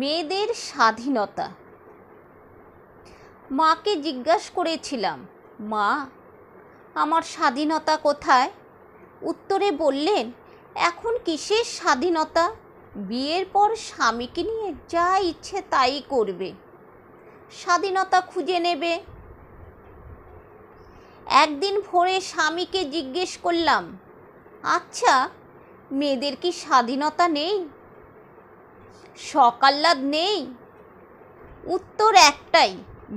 মেয়েদের স্বাধীনতা মাকে জিজ্ঞাস করেছিলাম মা আমার স্বাধীনতা কোথায় উত্তরে বললেন এখন কিসের স্বাধীনতা বিয়ের পর স্বামীকে নিয়ে যা ইচ্ছে তাই করবে স্বাধীনতা খুঁজে নেবে একদিন ভোরে স্বামীকে জিজ্ঞেস করলাম আচ্ছা মেয়েদের কি স্বাধীনতা নেই সকাল্লাদ নেই উত্তর একটাই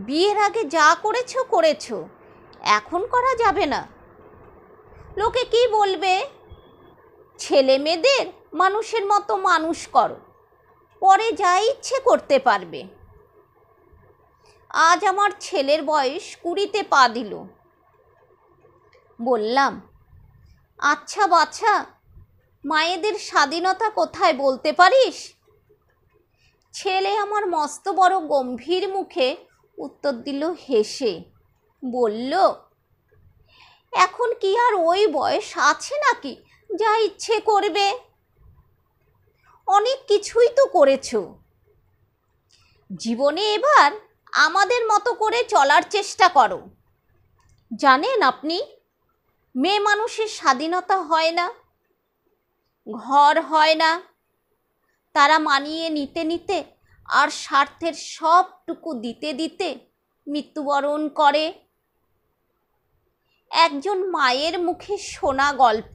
বিয়ের আগে যা করেছো করেছো এখন করা যাবে না লোকে কি বলবে ছেলে মেয়েদের মানুষের মতো মানুষ করো পরে যা ইচ্ছে করতে পারবে আজ আমার ছেলের বয়স কুড়িতে পা দিল বললাম আচ্ছা বাছা মায়েদের স্বাধীনতা কোথায় বলতে পারিস ছেলে আমার মস্ত বড় গম্ভীর মুখে উত্তর দিল হেসে বলল এখন কি আর ওই বয়স আছে নাকি যা ইচ্ছে করবে অনেক কিছুই তো করেছ জীবনে এবার আমাদের মতো করে চলার চেষ্টা করো জানেন আপনি মেয়ে মানুষের স্বাধীনতা হয় না ঘর হয় না তারা মানিয়ে নিতে নিতে আর স্বার্থের সবটুকু দিতে দিতে মৃত্যুবরণ করে একজন মায়ের মুখে শোনা গল্প